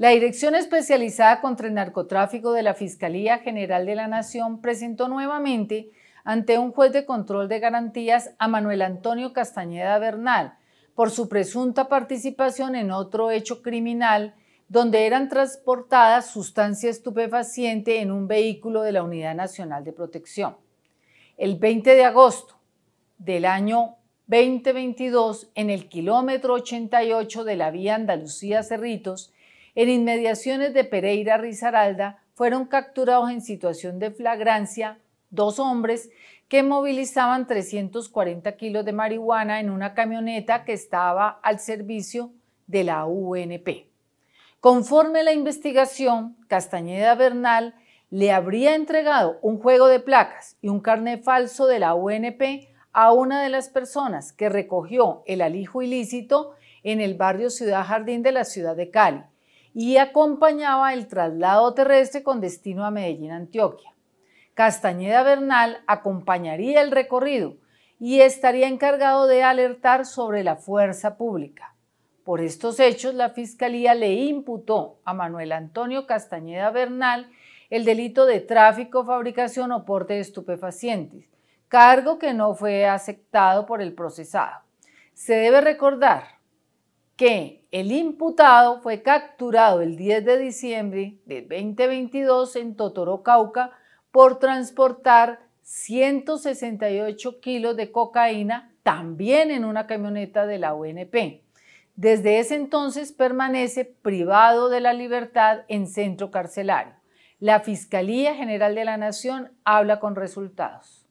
La Dirección Especializada contra el Narcotráfico de la Fiscalía General de la Nación presentó nuevamente ante un juez de control de garantías a Manuel Antonio Castañeda Bernal por su presunta participación en otro hecho criminal donde eran transportadas sustancias estupefacientes en un vehículo de la Unidad Nacional de Protección. El 20 de agosto del año 2022, en el kilómetro 88 de la vía Andalucía-Cerritos, en inmediaciones de Pereira Rizaralda fueron capturados en situación de flagrancia dos hombres que movilizaban 340 kilos de marihuana en una camioneta que estaba al servicio de la UNP. Conforme la investigación, Castañeda Bernal le habría entregado un juego de placas y un carnet falso de la UNP a una de las personas que recogió el alijo ilícito en el barrio Ciudad Jardín de la ciudad de Cali, y acompañaba el traslado terrestre con destino a Medellín, Antioquia. Castañeda Bernal acompañaría el recorrido y estaría encargado de alertar sobre la fuerza pública. Por estos hechos, la Fiscalía le imputó a Manuel Antonio Castañeda Bernal el delito de tráfico, fabricación o porte de estupefacientes, cargo que no fue aceptado por el procesado. Se debe recordar que el imputado fue capturado el 10 de diciembre de 2022 en Totoro, Cauca, por transportar 168 kilos de cocaína también en una camioneta de la UNP. Desde ese entonces permanece privado de la libertad en centro carcelario. La Fiscalía General de la Nación habla con resultados.